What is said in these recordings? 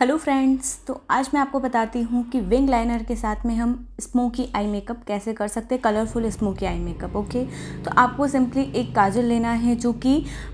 hello friends तो आज मैं आपको बताती हूँ कि विंग लाइनर के साथ में हम स्मोकी आई मेकअप कैसे कर सकते हैं colourful smoky eye makeup okay तो आपको सिंपली एक काजल लेना है जो कि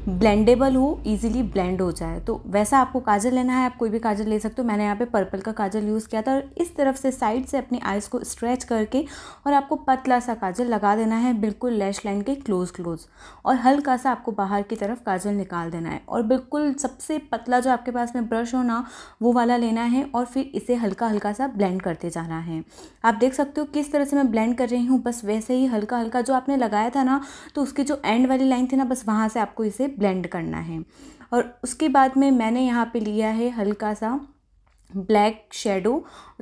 ब्लेंडेबल हो इजीली ब्लेंड हो जाए तो वैसा आपको काजल लेना है आप कोई भी काजल ले सकते हो मैंने यहाँ पे पर्पल का काजल यूज़ किया था और इस तरफ से साइड से अपनी आइज़ को स्ट्रेच करके और आपको पतला सा काजल लगा देना है बिल्कुल लैश लाइन के क्लोज़ क्लोज़ और हल्का सा आपको बाहर की तरफ काजल निकाल देना है और बिल्कुल सबसे पतला जो आपके पास में ब्रश हो ना वो वाला लेना है और फिर इसे हल्का हल्का सा ब्लेंड करते जाना है आप देख सकते हो किस तरह से मैं ब्लेंड कर रही हूँ बस वैसे ही हल्का हल्का जो आपने लगाया था ना तो उसकी जो एंड वाली लाइन थी ना बस वहाँ से आपको इसे ब्लेंड करना है और उसके बाद में मैंने यहाँ पर लिया है हल्का सा ब्लैक शेडो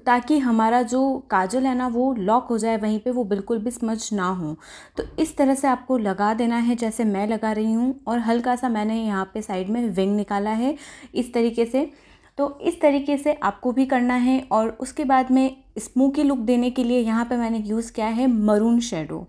ताकि हमारा जो काजल है ना वो लॉक हो जाए वहीं पे वो बिल्कुल भी स्मच ना हो तो इस तरह से आपको लगा देना है जैसे मैं लगा रही हूँ और हल्का सा मैंने यहाँ पे साइड में विंग निकाला है इस तरीके से तो इस तरीके से आपको भी करना है और उसके बाद में स्मोकी लुक देने के लिए यहाँ पे मैंने यूज़ किया है मरून शेडो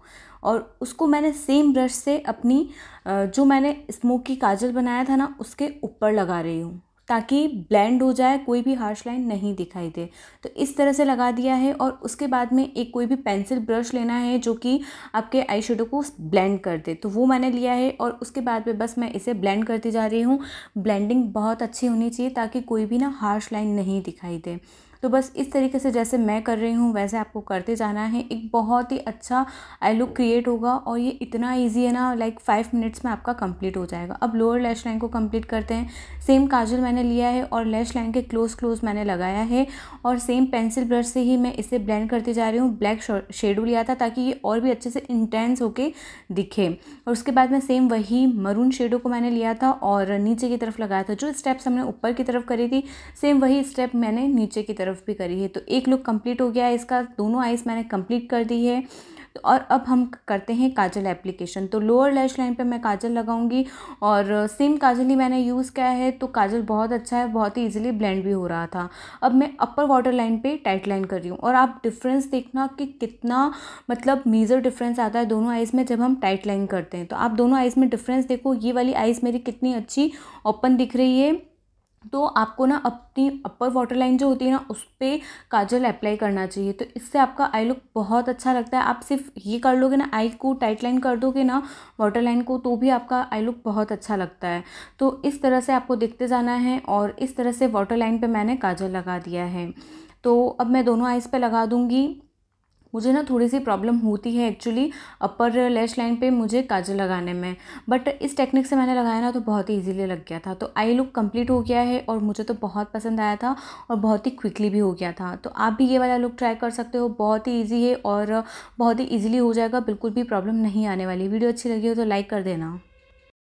और उसको मैंने सेम ब्रश से अपनी जो मैंने स्मोकी काजल बनाया था ना उसके ऊपर लगा रही हूँ ताकि ब्लेंड हो जाए कोई भी हार्श लाइन नहीं दिखाई दे तो इस तरह से लगा दिया है और उसके बाद में एक कोई भी पेंसिल ब्रश लेना है जो कि आपके आई को ब्लेंड कर दे तो वो मैंने लिया है और उसके बाद में बस मैं इसे ब्लेंड करती जा रही हूँ ब्लेंडिंग बहुत अच्छी होनी चाहिए ताकि कोई भी ना हार्श लाइन नहीं दिखाई दे तो बस इस तरीके से जैसे मैं कर रही हूँ वैसे आपको करते जाना है एक बहुत ही अच्छा आई लुक क्रिएट होगा और ये इतना ईजी है ना लाइक फाइव मिनट्स में आपका कंप्लीट हो जाएगा अब लोअर लेश लाइन को कंप्लीट करते हैं सेम काजल मैंने लिया है और लेश लाइन के क्लोज क्लोज मैंने लगाया है और सेम पेंसिल ब्रश से ही मैं इसे ब्लेंड करती जा रही हूँ ब्लैक शेडो लिया था ताकि ये और भी अच्छे से इंटेंस होके दिखे और उसके बाद में सेम वही मरून शेडो को मैंने लिया था और नीचे की तरफ लगाया था जो स्टेप्स हमने ऊपर की तरफ करी थी सेम वही स्टेप मैंने नीचे की तरफ ऑफ़ भी करी है तो एक लुक कंप्लीट हो गया है इसका दोनों आइज़ मैंने कंप्लीट कर दी है तो और अब हम करते हैं काजल एप्लीकेशन तो लोअर लैश लाइन पे मैं काजल लगाऊंगी और सेम काजल ही मैंने यूज़ किया है तो काजल बहुत अच्छा है बहुत ही इजीली ब्लेंड भी हो रहा था अब मैं अपर वाटर लाइन पे टाइट लाइन कर रही हूँ और आप डिफरेंस देखना कि कितना मतलब मेजर डिफरेंस आता है दोनों आइज़ में जब हम टाइट लाइन करते हैं तो आप दोनों आइज़ में डिफरेंस देखो ये वाली आइज़ मेरी कितनी अच्छी ओपन दिख रही है तो आपको ना अपनी अपर वाटर लाइन जो होती है ना उस पर काजल अप्लाई करना चाहिए तो इससे आपका आई लुक बहुत अच्छा लगता है आप सिर्फ ये कर लोगे ना आई को टाइट लाइन कर दोगे ना वाटर लाइन को तो भी आपका आई लुक बहुत अच्छा लगता है तो इस तरह से आपको देखते जाना है और इस तरह से वाटर लाइन पर मैंने काजल लगा दिया है तो अब मैं दोनों आइज़ पर लगा दूँगी मुझे ना थोड़ी सी प्रॉब्लम होती है एक्चुअली अपर लेश लाइन पे मुझे काजल लगाने में बट इस टेक्निक से मैंने लगाया ना तो बहुत ही ईजिली लग गया था तो आई लुक कंप्लीट हो गया है और मुझे तो बहुत पसंद आया था और बहुत ही क्विकली भी हो गया था तो आप भी ये वाला लुक ट्राई कर सकते हो बहुत ही ईजी है और बहुत ही ईजिली हो जाएगा बिल्कुल भी प्रॉब्लम नहीं आने वाली वीडियो अच्छी लगी हो तो लाइक कर देना